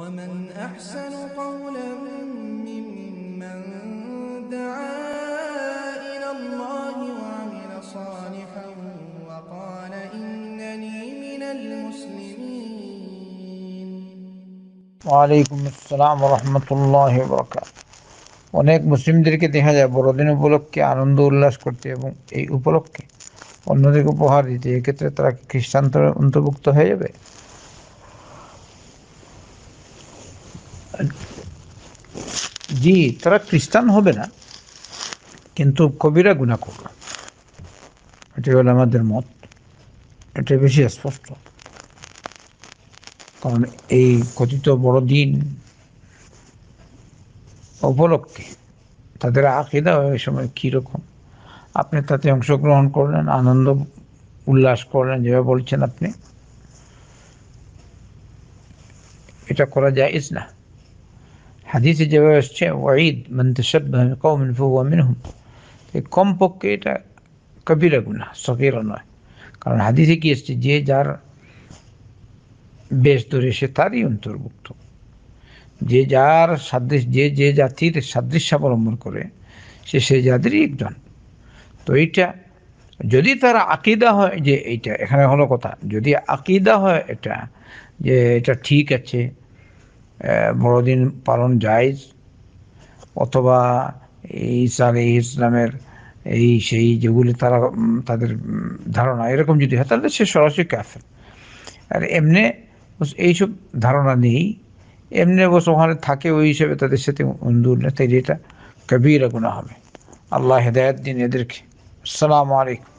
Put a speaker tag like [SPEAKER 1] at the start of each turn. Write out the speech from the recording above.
[SPEAKER 1] ومن أحسن قولا ممن دعا إلى الله وعمل صالحا وقال إنني من المسلمين
[SPEAKER 2] وعليكم السلام ورحمة الله وبركاته অনেক মুসলিমদেরকে দেখা যায় বড়দিন উপলক্ষে আনন্দ উল্লাস করতে এবং এই উপলক্ষে অন্যদেরকে উপহার দিতে এক্ষেত্রে তারা খ্রিস্টান অন্তর্ভুক্ত হয়ে যাবে জি তারা খ্রিস্টান হবে না কিন্তু কবিরা গুণা করবে এটা হলো আমাদের মত এটা বেশি স্পষ্ট কারণ এই কথিত বড় দিন উপলক্ষে তাদের আকিদা ওই সময় কীরকম আপনি তাতে অংশগ্রহণ করলেন আনন্দ উল্লাস করলেন যেভাবে বলছেন আপনি এটা করা যায় না হাদিসে যেভাবে আসছে ওয়াঈদ মন্তসব্বাহ কৌমিন ফুয়া মিনহুম এই কমপক্ষে এটা কবিরা গুণা সকির নয় কারণ হাদিসে কি এসছে যে যার বেশ ধরে সে তারই অন্তর্ভুক্ত যে যার সাদৃশ যে যে জাতির অবলম্বন করে সে সে জাতিরই একজন তো এইটা যদি তার আকিদা হয় যে এইটা এখানে হলো কথা যদি আকিদা হয় এটা যে এটা ঠিক আছে বড়দিন পালন জায়জ অথবা ঈসা এই ইসলামের এই সেই যেগুলি তারা তাদের ধারণা এরকম যদি হয় তাহলে সে সরাসরি ক্যাফে আর এমনি এইসব ধারণা নেই এমনি বস ওখানে থাকে ওই হিসেবে তাদের সাথে মঞ্জুর না তাই এটা কবিরা গুণা হবে আল্লাহ হেদায়ত দিন এদেরকে আসসালামু আলাইকুম